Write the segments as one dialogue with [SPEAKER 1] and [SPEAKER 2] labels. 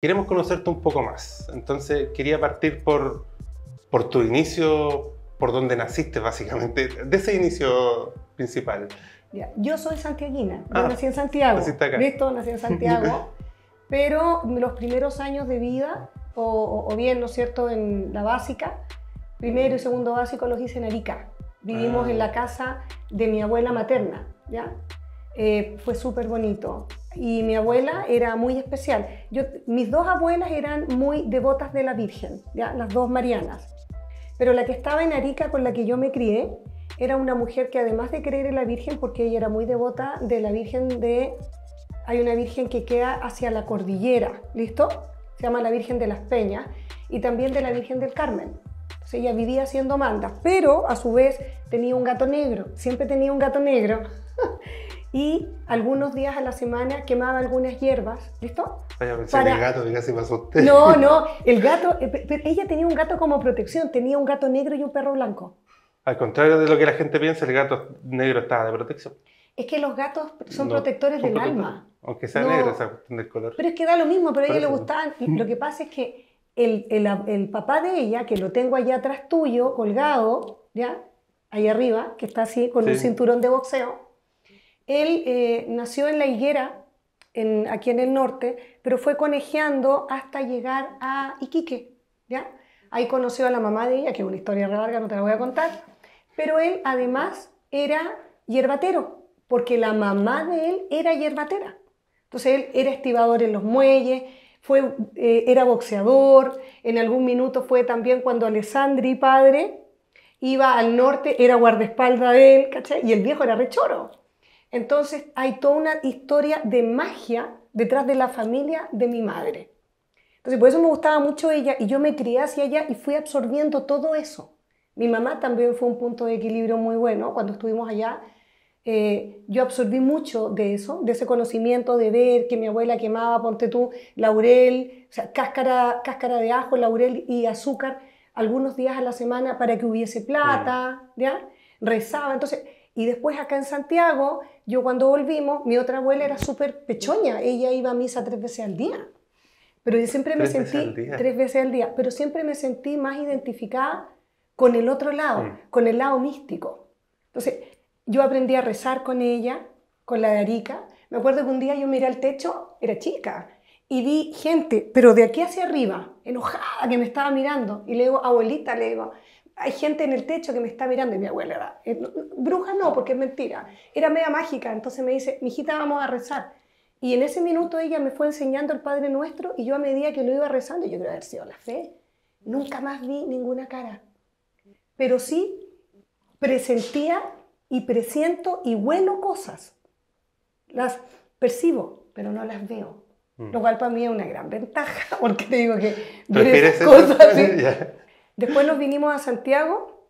[SPEAKER 1] queremos conocerte un poco más. Entonces, quería partir por, por tu inicio, por donde naciste básicamente, de ese inicio principal. Ya. Yo soy santiaguina, ah, nací en Santiago, acá. nací en Santiago, pero los primeros años de vida, o, bien, ¿no es cierto?, en la básica, primero y segundo básico los hice en Arica. Vivimos ah. en la casa de mi abuela materna, ¿ya? Eh, fue súper bonito y mi abuela era muy especial. mis dos abuelas eran muy devotas de la Virgen, ¿ya? las dos Marianas. Pero la que estaba en Arica con la que yo me crié era una mujer que además de creer en la Virgen, porque ella era muy devota de la Virgen de... Hay una Virgen que queda hacia la cordillera, ¿listo? Se llama la Virgen de las Peñas y también de la Virgen del Carmen. Entonces ella vivía haciendo mandas, pero a su vez tenía un gato negro, siempre tenía un gato negro. y algunos días a la semana quemaba algunas hierbas, ¿listo? Vaya, pensé Para... el gato diga si me asusté. No, no, el gato, eh, ella tenía un gato como protección, tenía un gato negro y un perro blanco. Al contrario de lo que la gente piensa, el gato negro estaba de protección. Es que los gatos son protectores del alma. Aunque sea negro esa cuestión del color. Pero es que da lo mismo, pero a ella le gustaban. Lo que pasa es que el, el, el papá de ella, que lo tengo allá atrás tuyo, colgado, ¿ya? Ahí arriba, que está así con un cinturón de boxeo, él eh, nació en La Higuera, aquí en el norte, pero fue conejeando hasta llegar a Iquique, ¿ya? Ahí conoció a la mamá de ella, que es una historia larga, no te la voy a contar, pero él además era hierbatero, porque la mamá de él era hierbatera. Entonces él era estibador en los muelles, fue, eh, era boxeador, en algún minuto fue también cuando Alessandri, padre, iba al norte, era guardaespaldas de él, Y el viejo era rechoro. Entonces hay toda una historia de magia detrás de la familia de mi madre. Entonces por eso me gustaba mucho ella y yo me crié hacia ella y fui absorbiendo todo eso. Mi mamá también fue un punto de equilibrio muy bueno cuando estuvimos allá. Eh, yo absorbí mucho de eso, de ese conocimiento de ver que mi abuela quemaba, ponte tú, laurel, o sea, cáscara, cáscara de ajo, laurel y azúcar algunos días a la semana para que hubiese plata, ¿ya? Rezaba. Entonces, y después acá en Santiago, yo cuando volvimos, mi otra abuela era súper pechoña, ella iba a misa tres veces al día. Pero yo siempre me sentí tres veces al día, pero siempre me sentí más identificada con el otro lado, mm. con el lado místico. Entonces, yo aprendí a rezar con ella, con la de Arica. Me acuerdo que un día yo miré al techo, era chica, y vi gente, pero de aquí hacia arriba, enojada que me estaba mirando. Y le digo, abuelita, le digo, hay gente en el techo que me está mirando y mi abuela era, eh, bruja no, porque es mentira, era media mágica, entonces me dice, mijita, vamos a rezar. Y en ese minuto ella me fue enseñando el Padre Nuestro y yo a medida que lo iba rezando, yo creo haber sido la fe, nunca más vi ninguna cara. Pero sí presentía y presiento y huelo cosas. Las percibo, pero no las veo. Mm. Lo cual para mí es una gran ventaja, porque te digo que... cosas Después nos vinimos a Santiago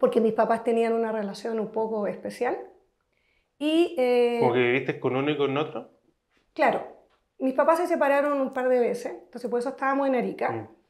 [SPEAKER 1] porque mis papás tenían una relación un poco especial. Y, eh, que viviste con uno y con otro? Claro. Mis papás se separaron un par de veces, entonces por eso estábamos en Arica. Mm.